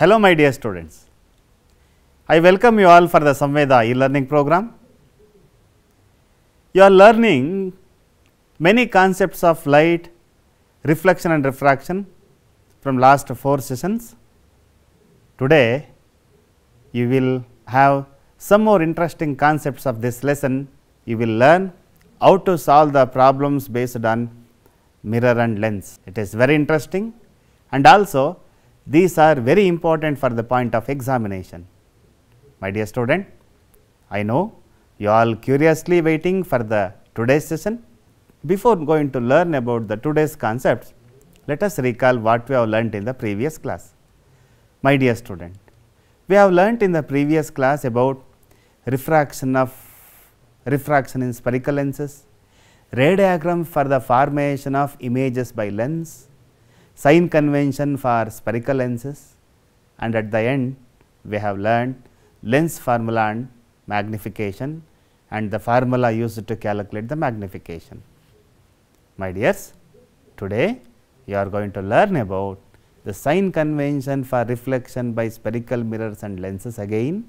Hello my dear students, I welcome you all for the Samveda e-learning program. You are learning many concepts of light, reflection and refraction from last 4 sessions. Today you will have some more interesting concepts of this lesson. You will learn how to solve the problems based on mirror and lens. It is very interesting and also these are very important for the point of examination. My dear student, I know you all curiously waiting for the today's session. Before going to learn about the today's concepts, let us recall what we have learnt in the previous class. My dear student, we have learnt in the previous class about refraction of refraction in spherical lenses, ray diagram for the formation of images by lens, sign convention for spherical lenses and at the end we have learned lens formula and magnification and the formula used to calculate the magnification. My dears, today you are going to learn about the sign convention for reflection by spherical mirrors and lenses again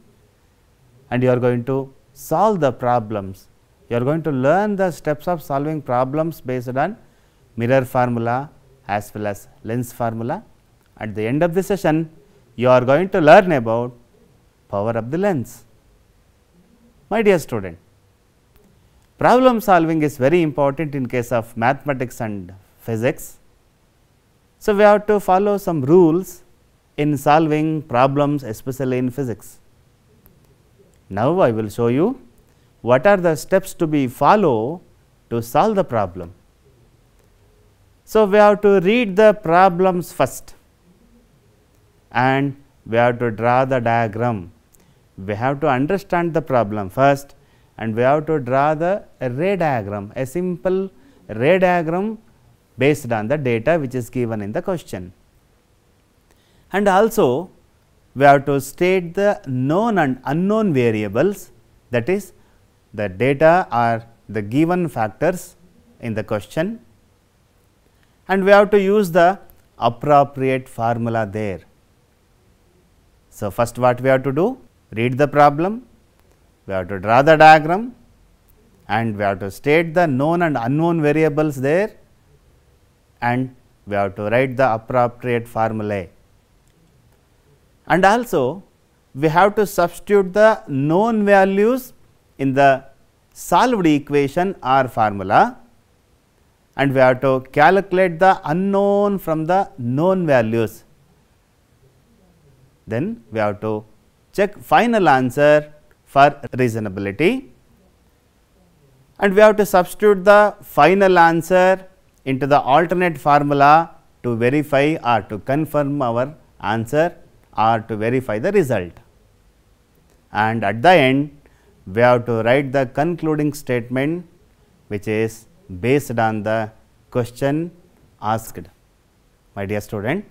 and you are going to solve the problems. You are going to learn the steps of solving problems based on mirror formula, as well as lens formula. At the end of the session, you are going to learn about power of the lens. My dear student, problem solving is very important in case of mathematics and physics. So, we have to follow some rules in solving problems especially in physics. Now, I will show you what are the steps to be follow to solve the problem. So, we have to read the problems first and we have to draw the diagram. We have to understand the problem first and we have to draw the ray diagram, a simple ray diagram based on the data which is given in the question. And also, we have to state the known and unknown variables that is the data are the given factors in the question and we have to use the appropriate formula there. So, first what we have to do? Read the problem, we have to draw the diagram and we have to state the known and unknown variables there and we have to write the appropriate formulae. And also, we have to substitute the known values in the solved equation or formula and we have to calculate the unknown from the known values. Then we have to check final answer for reasonability and we have to substitute the final answer into the alternate formula to verify or to confirm our answer or to verify the result. And at the end, we have to write the concluding statement which is based on the question asked. My dear student,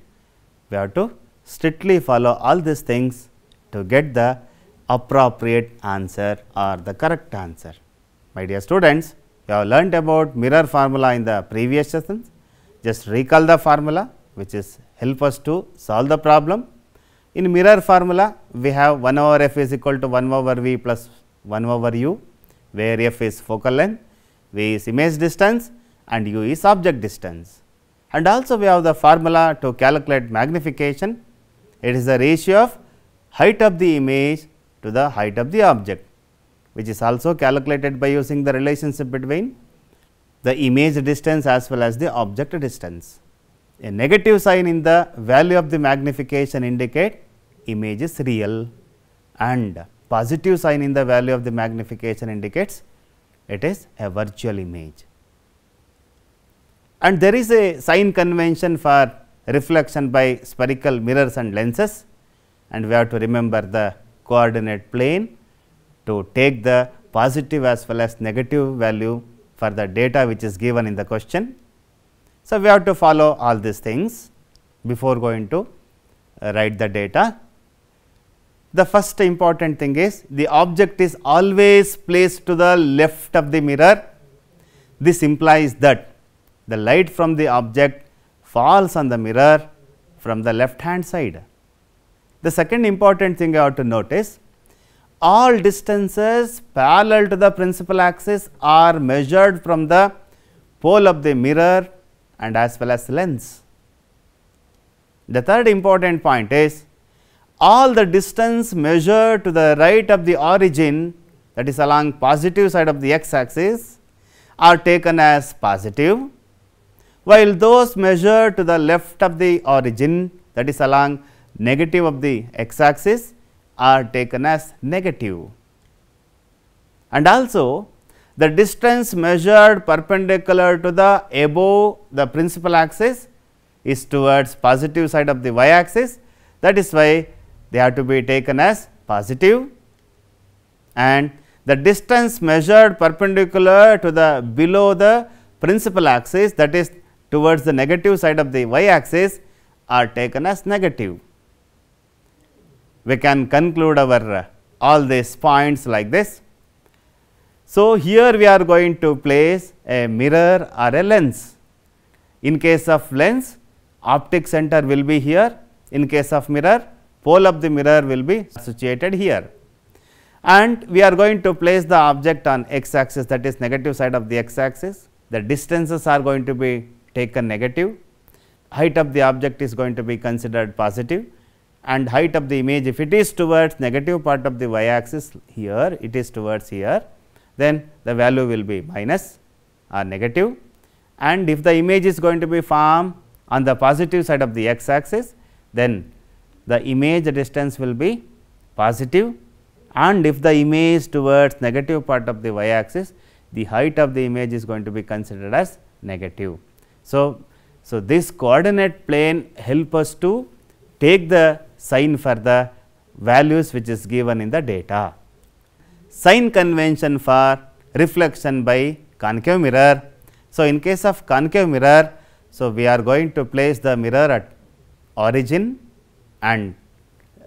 we have to strictly follow all these things to get the appropriate answer or the correct answer. My dear students, you have learnt about mirror formula in the previous sessions. Just recall the formula which is help us to solve the problem. In mirror formula, we have 1 over f is equal to 1 over v plus 1 over u, where f is focal length V is image distance and u is object distance. And also we have the formula to calculate magnification. It is the ratio of height of the image to the height of the object, which is also calculated by using the relationship between the image distance as well as the object distance. A negative sign in the value of the magnification indicate image is real and positive sign in the value of the magnification indicates it is a virtual image. And there is a sign convention for reflection by spherical mirrors and lenses and we have to remember the coordinate plane to take the positive as well as negative value for the data which is given in the question. So, we have to follow all these things before going to uh, write the data the first important thing is the object is always placed to the left of the mirror. This implies that the light from the object falls on the mirror from the left hand side. The second important thing I have to notice all distances parallel to the principal axis are measured from the pole of the mirror and as well as lens. The third important point is all the distance measured to the right of the origin that is along positive side of the x axis are taken as positive, while those measured to the left of the origin that is along negative of the x axis are taken as negative. And also the distance measured perpendicular to the above the principal axis is towards positive side of the y axis that is why they are to be taken as positive and the distance measured perpendicular to the below the principal axis that is towards the negative side of the y axis are taken as negative. We can conclude our uh, all these points like this. So, here we are going to place a mirror or a lens. In case of lens, optic center will be here. In case of mirror, pole of the mirror will be situated here. And we are going to place the object on x axis that is negative side of the x axis. The distances are going to be taken negative, height of the object is going to be considered positive and height of the image if it is towards negative part of the y axis here, it is towards here, then the value will be minus or negative. And if the image is going to be formed on the positive side of the x axis, then the image distance will be positive and if the image is towards negative part of the y axis, the height of the image is going to be considered as negative. So, so this coordinate plane help us to take the sign for the values which is given in the data. Sign convention for reflection by concave mirror. So, in case of concave mirror, so we are going to place the mirror at origin and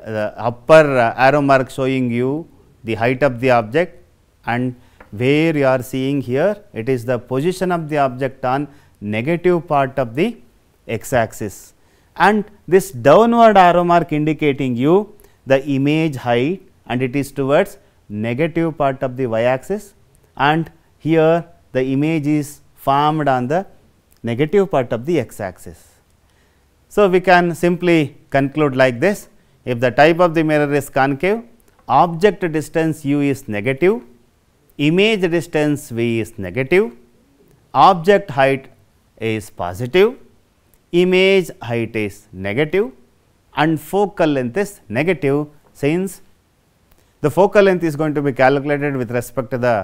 uh, the upper uh, arrow mark showing you the height of the object and where you are seeing here it is the position of the object on negative part of the x axis and this downward arrow mark indicating you the image height and it is towards negative part of the y axis and here the image is formed on the negative part of the x axis. So, we can simply conclude like this if the type of the mirror is concave object distance u is negative image distance v is negative object height is positive image height is negative and focal length is negative since the focal length is going to be calculated with respect to the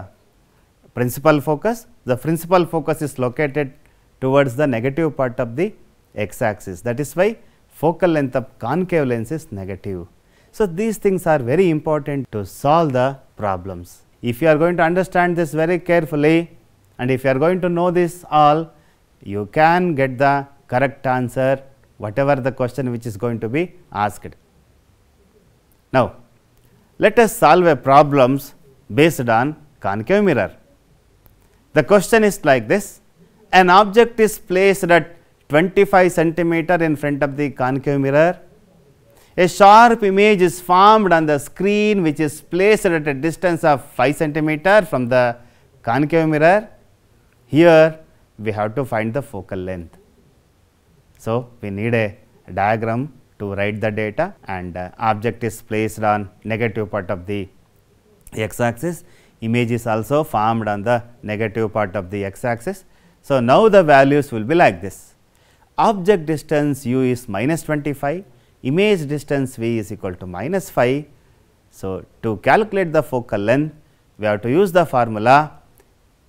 principal focus. The principal focus is located towards the negative part of the x axis. That is why focal length of concave lens is negative. So, these things are very important to solve the problems. If you are going to understand this very carefully and if you are going to know this all, you can get the correct answer whatever the question which is going to be asked. Now, let us solve a problems based on concave mirror. The question is like this, an object is placed at 25 centimeter in front of the concave mirror. A sharp image is formed on the screen which is placed at a distance of 5 centimeter from the concave mirror. Here we have to find the focal length. So, we need a diagram to write the data and uh, object is placed on negative part of the x axis. Image is also formed on the negative part of the x axis. So, now the values will be like this object distance u is minus 25, image distance v is equal to minus 5. So, to calculate the focal length, we have to use the formula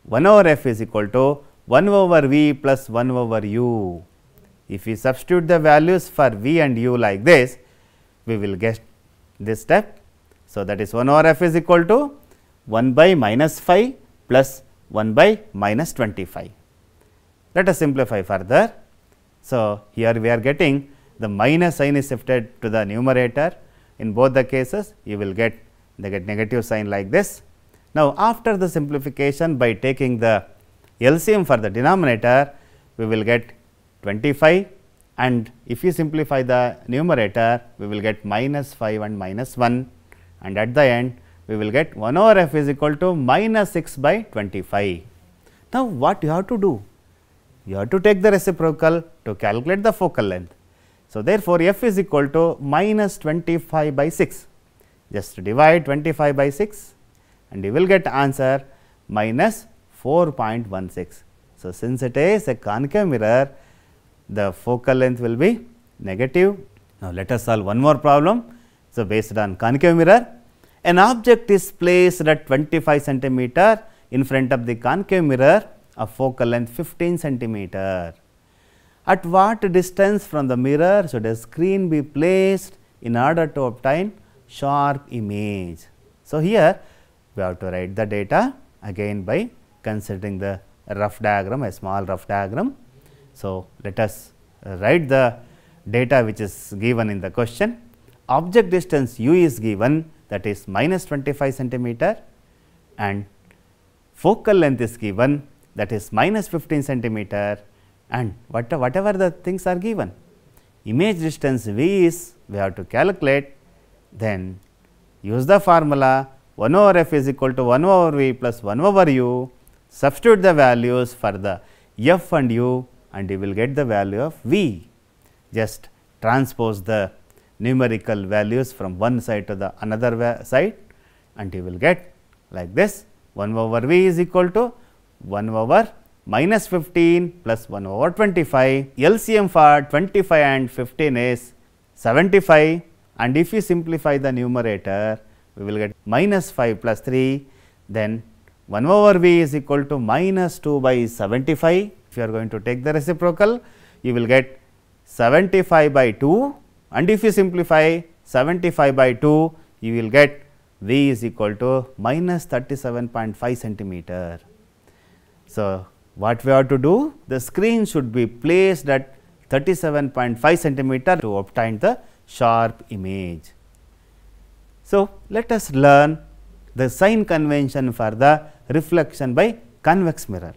1 over f is equal to 1 over v plus 1 over u. If we substitute the values for v and u like this, we will get this step. So, that is 1 over f is equal to 1 by minus 5 plus 1 by minus 25. Let us simplify further. So, here we are getting the minus sign is shifted to the numerator in both the cases you will get they get negative sign like this. Now, after the simplification by taking the LCM for the denominator we will get 25 and if you simplify the numerator we will get minus 5 and minus 1 and at the end we will get 1 over f is equal to minus 6 by 25. Now, what you have to do? you have to take the reciprocal to calculate the focal length. So, therefore, f is equal to minus 25 by 6, just divide 25 by 6 and you will get answer minus 4.16. So, since it is a concave mirror, the focal length will be negative. Now, let us solve one more problem. So, based on concave mirror, an object is placed at 25 centimeter in front of the concave mirror a focal length 15 centimeter. At what distance from the mirror should a screen be placed in order to obtain sharp image? So, here we have to write the data again by considering the rough diagram, a small rough diagram. So, let us write the data which is given in the question. Object distance u is given that is minus 25 centimeter and focal length is given that is minus 15 centimeter and what, whatever the things are given. Image distance V is we have to calculate then use the formula 1 over f is equal to 1 over v plus 1 over u substitute the values for the f and u and you will get the value of v. Just transpose the numerical values from one side to the another side and you will get like this 1 over v is equal to 1 over minus 15 plus 1 over 25. LCM for 25 and 15 is 75 and if you simplify the numerator, we will get minus 5 plus 3, then 1 over v is equal to minus 2 by 75. If you are going to take the reciprocal, you will get 75 by 2 and if you simplify 75 by 2, you will get v is equal to minus 37.5 centimeter. So, what we have to do? The screen should be placed at 37.5 centimeter to obtain the sharp image. So, let us learn the sign convention for the reflection by convex mirror.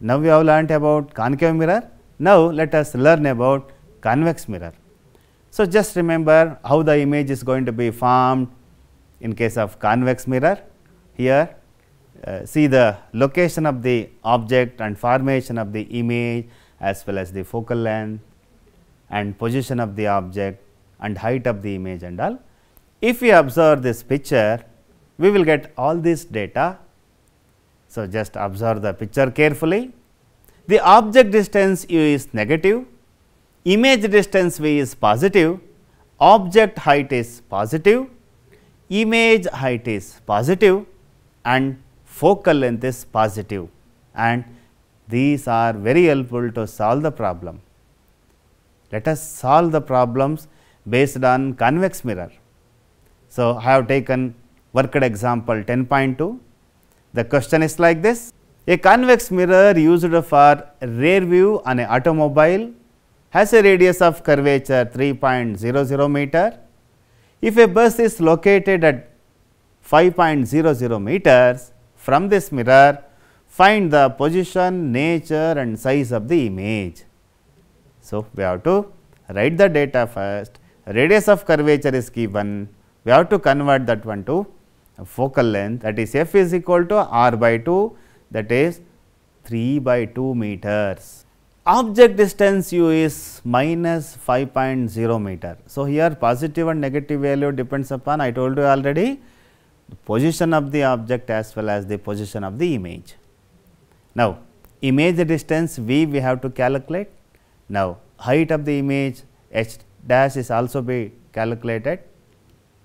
Now, we have learnt about concave mirror. Now, let us learn about convex mirror. So, just remember how the image is going to be formed in case of convex mirror. Here, uh, see the location of the object and formation of the image as well as the focal length and position of the object and height of the image and all. If we observe this picture, we will get all this data. So, just observe the picture carefully. The object distance u is negative, image distance v is positive, object height is positive, image height is positive and focal length is positive and these are very helpful to solve the problem. Let us solve the problems based on convex mirror. So, I have taken worked example 10.2. The question is like this. A convex mirror used for rear view on an automobile has a radius of curvature 3.00 meter. If a bus is located at 5.00 meters, from this mirror, find the position, nature and size of the image. So, we have to write the data first, radius of curvature is given, we have to convert that one to focal length that is f is equal to r by 2 that is 3 by 2 meters. Object distance u is minus 5.0 meter. So, here positive and negative value depends upon I told you already the position of the object as well as the position of the image. Now, image distance v we have to calculate. Now, height of the image h dash is also be calculated.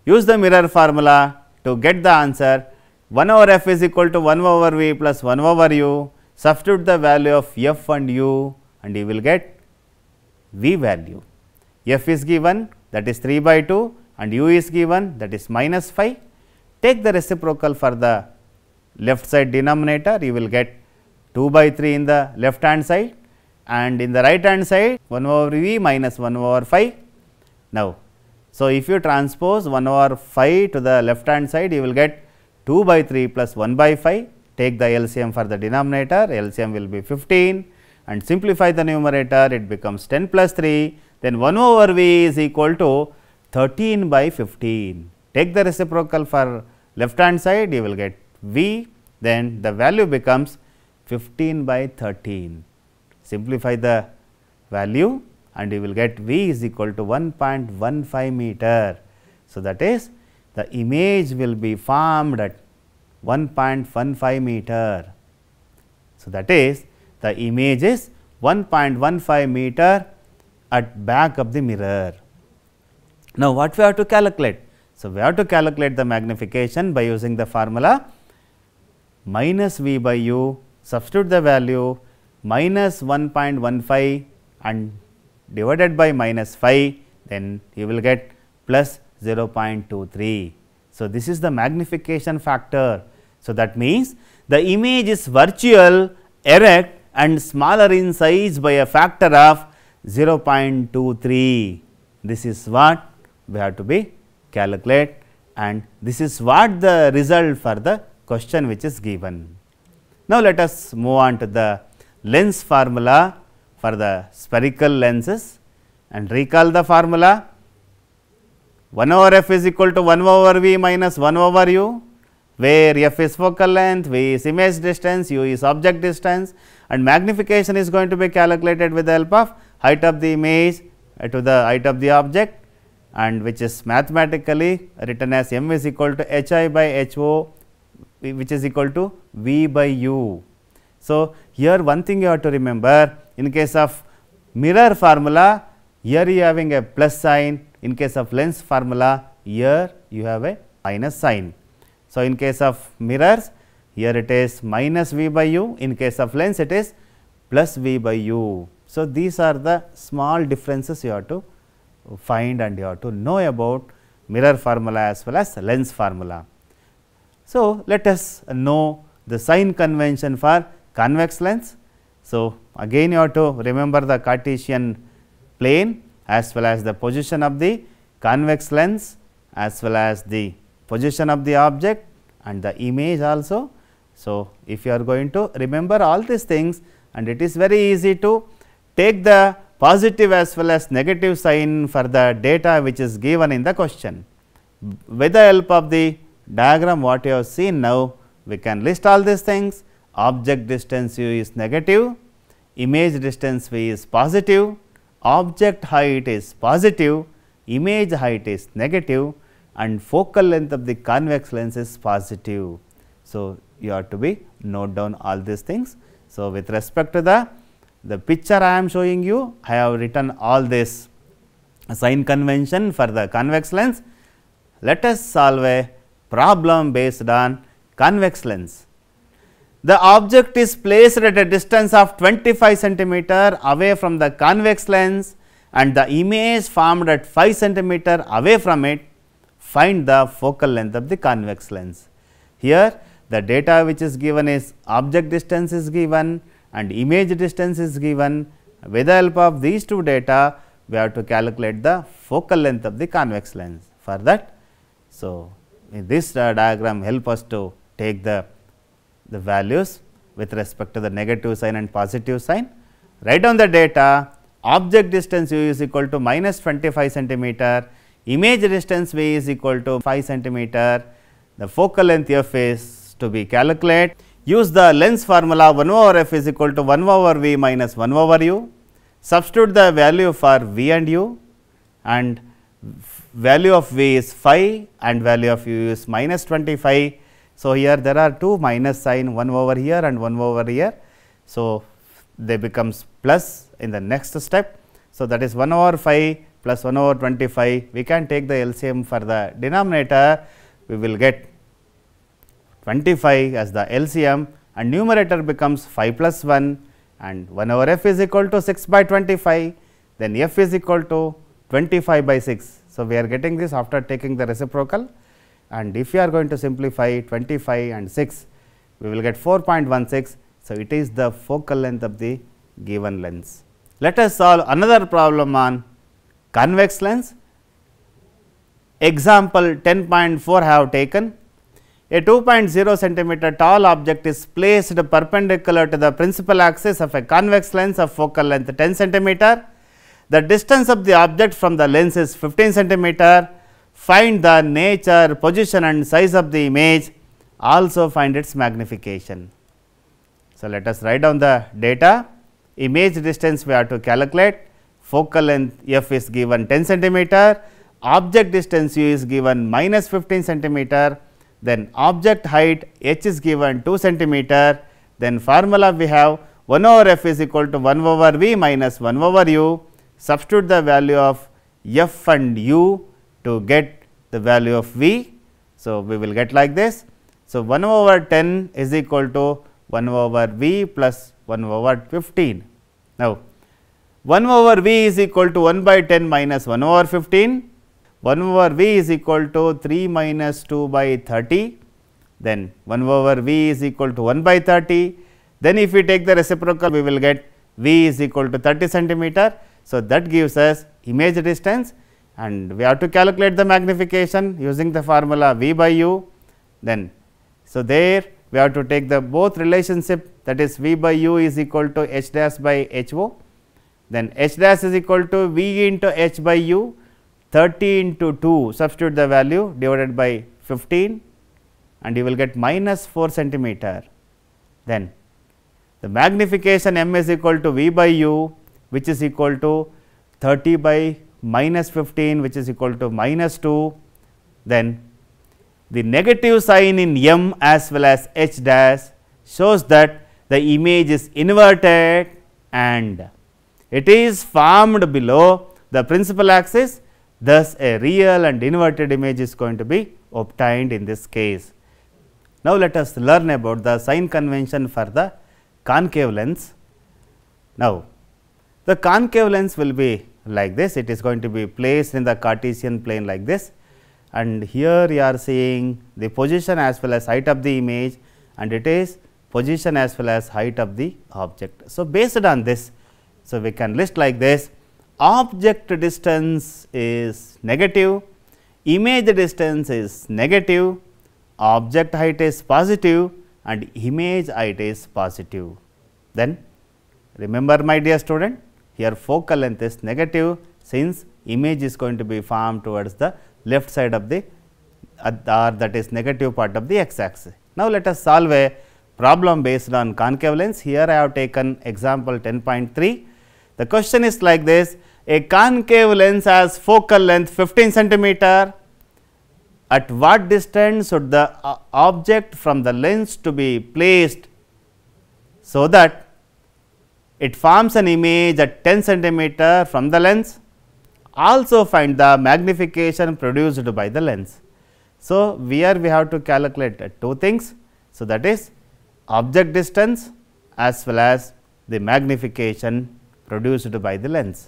Use the mirror formula to get the answer 1 over f is equal to 1 over v plus 1 over u substitute the value of f and u and you will get v value. f is given that is 3 by 2 and u is given that is minus 5 Take the reciprocal for the left side denominator, you will get 2 by 3 in the left hand side and in the right hand side 1 over v minus 1 over 5. Now, so if you transpose 1 over 5 to the left hand side, you will get 2 by 3 plus 1 by 5, take the LCM for the denominator, LCM will be 15 and simplify the numerator, it becomes 10 plus 3, then 1 over v is equal to 13 by 15. Take the reciprocal for left hand side, you will get V, then the value becomes 15 by 13. Simplify the value and you will get V is equal to 1.15 meter. So, that is the image will be formed at 1.15 meter. So, that is the image is 1.15 meter at back of the mirror. Now, what we have to calculate? So, we have to calculate the magnification by using the formula minus V by U, substitute the value minus 1.15 and divided by minus 5, then you will get plus 0.23. So, this is the magnification factor. So, that means the image is virtual, erect and smaller in size by a factor of 0.23. This is what we have to be calculate and this is what the result for the question which is given. Now, let us move on to the lens formula for the spherical lenses and recall the formula 1 over f is equal to 1 over v minus 1 over u where f is focal length, v is image distance, u is object distance and magnification is going to be calculated with the help of height of the image to the height of the object and which is mathematically written as m is equal to h i by h o which is equal to v by u. So, here one thing you have to remember in case of mirror formula here you having a plus sign in case of lens formula here you have a minus sign. So, in case of mirrors here it is minus v by u in case of lens it is plus v by u. So, these are the small differences you have to find and you have to know about mirror formula as well as lens formula. So, let us know the sign convention for convex lens. So, again you have to remember the Cartesian plane as well as the position of the convex lens as well as the position of the object and the image also. So, if you are going to remember all these things and it is very easy to take the positive as well as negative sign for the data which is given in the question. With the help of the diagram what you have seen now, we can list all these things. Object distance u is negative, image distance v is positive, object height is positive, image height is negative and focal length of the convex lens is positive. So, you have to be note down all these things. So, with respect to the the picture I am showing you, I have written all this sign convention for the convex lens. Let us solve a problem based on convex lens. The object is placed at a distance of 25 centimeter away from the convex lens and the image formed at 5 centimeter away from it, find the focal length of the convex lens. Here, the data which is given is object distance is given, and image distance is given. With the help of these two data, we have to calculate the focal length of the convex lens. For that, so this uh, diagram help us to take the, the values with respect to the negative sign and positive sign. Write down the data, object distance u is equal to minus 25 centimeter, image distance v is equal to 5 centimeter, the focal length f is to be calculated Use the lens formula 1 over f is equal to 1 over v minus 1 over u. Substitute the value for v and u and value of v is 5 and value of u is minus 25. So, here there are two minus sign 1 over here and 1 over here. So, they becomes plus in the next step. So, that is 1 over 5 plus 1 over 25. We can take the LCM for the denominator. We will get 25 as the LCM and numerator becomes 5 plus 1 and 1 over f is equal to 6 by 25, then f is equal to 25 by 6. So, we are getting this after taking the reciprocal and if you are going to simplify 25 and 6, we will get 4.16. So, it is the focal length of the given lens. Let us solve another problem on convex lens. Example 10.4 I have taken a 2.0 centimeter tall object is placed perpendicular to the principal axis of a convex lens of focal length 10 centimeter. The distance of the object from the lens is 15 centimeter. Find the nature, position and size of the image. Also find its magnification. So, let us write down the data. Image distance we have to calculate. Focal length f is given 10 centimeter. Object distance u is given minus 15 centimeter then object height h is given 2 centimeter, then formula we have 1 over f is equal to 1 over v minus 1 over u, substitute the value of f and u to get the value of v. So, we will get like this. So, 1 over 10 is equal to 1 over v plus 1 over 15. Now, 1 over v is equal to 1 by 10 minus 1 over 15 1 over v is equal to 3 minus 2 by 30, then 1 over v is equal to 1 by 30. Then if we take the reciprocal, we will get v is equal to 30 centimeter. So, that gives us image distance and we have to calculate the magnification using the formula v by u. Then, so there we have to take the both relationship that is v by u is equal to h dash by h o. Then h dash is equal to v into h by u 30 into 2 substitute the value divided by 15 and you will get minus 4 centimeter. Then the magnification m is equal to v by u which is equal to 30 by minus 15 which is equal to minus 2. Then the negative sign in m as well as h dash shows that the image is inverted and it is formed below the principal axis Thus, a real and inverted image is going to be obtained in this case. Now, let us learn about the sign convention for the concave lens. Now, the concave lens will be like this, it is going to be placed in the Cartesian plane like this and here you are seeing the position as well as height of the image and it is position as well as height of the object. So, based on this, so we can list like this object distance is negative, image distance is negative, object height is positive and image height is positive. Then remember my dear student, here focal length is negative since image is going to be formed towards the left side of the or that is negative part of the x axis. Now, let us solve a problem based on concave lens. Here I have taken example 10.3 the question is like this, a concave lens has focal length 15 centimeter. At what distance should the uh, object from the lens to be placed so that it forms an image at 10 centimeter from the lens? Also find the magnification produced by the lens. So, here we have to calculate two things. So, that is object distance as well as the magnification produced by the lens.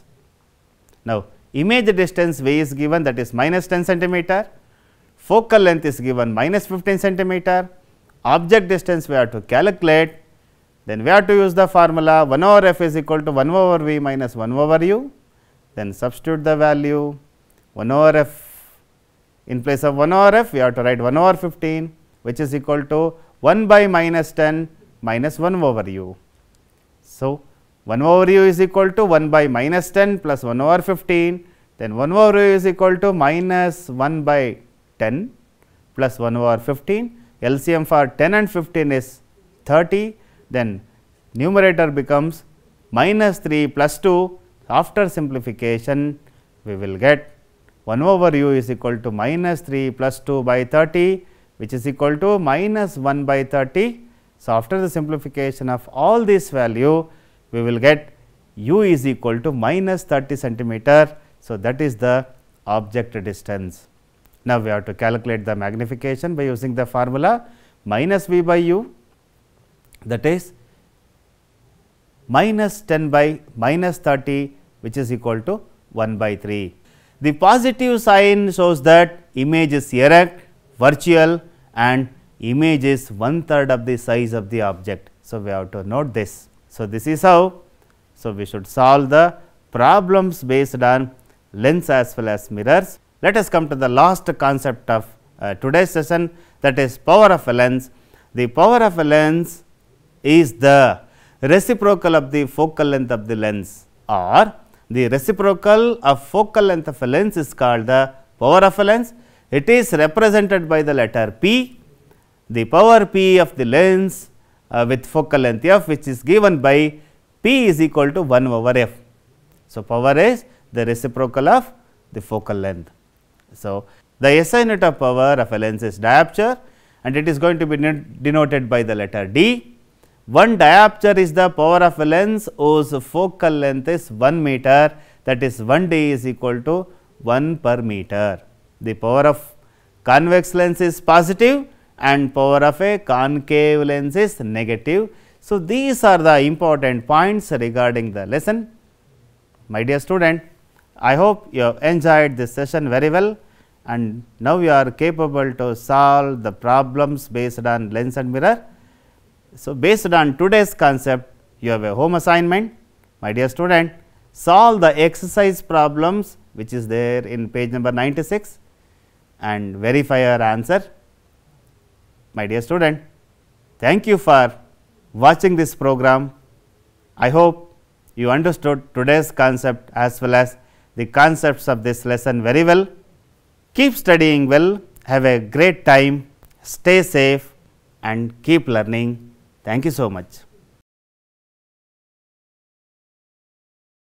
Now, image distance v is given that is minus 10 centimeter, focal length is given minus 15 centimeter, object distance we have to calculate, then we have to use the formula 1 over f is equal to 1 over v minus 1 over u, then substitute the value 1 over f in place of 1 over f we have to write 1 over 15 which is equal to 1 by minus 10 minus 1 over u. So, 1 over u is equal to 1 by minus 10 plus 1 over 15, then 1 over u is equal to minus 1 by 10 plus 1 over 15, LCM for 10 and 15 is 30, then numerator becomes minus 3 plus 2, after simplification we will get 1 over u is equal to minus 3 plus 2 by 30 which is equal to minus 1 by 30. So, after the simplification of all this value we will get u is equal to minus 30 centimeter. So, that is the object distance. Now, we have to calculate the magnification by using the formula minus v by u that is minus 10 by minus 30 which is equal to 1 by 3. The positive sign shows that image is erect, virtual and image is one third of the size of the object. So, we have to note this. So, this is how. So, we should solve the problems based on lens as well as mirrors. Let us come to the last concept of uh, today's session that is power of a lens. The power of a lens is the reciprocal of the focal length of the lens or the reciprocal of focal length of a lens is called the power of a lens. It is represented by the letter P. The power P of the lens uh, with focal length f which is given by p is equal to 1 over f. So, power is the reciprocal of the focal length. So, the SI unit of power of a lens is diopter and it is going to be denoted by the letter D. One diopter is the power of a lens whose focal length is 1 meter that is 1 D is equal to 1 per meter. The power of convex lens is positive and power of a concave lens is negative. So, these are the important points regarding the lesson. My dear student, I hope you have enjoyed this session very well and now you are capable to solve the problems based on lens and mirror. So, based on today's concept, you have a home assignment. My dear student, solve the exercise problems which is there in page number 96 and verify your answer. My dear student, thank you for watching this program. I hope you understood today's concept as well as the concepts of this lesson very well. Keep studying well, have a great time, stay safe and keep learning. Thank you so much.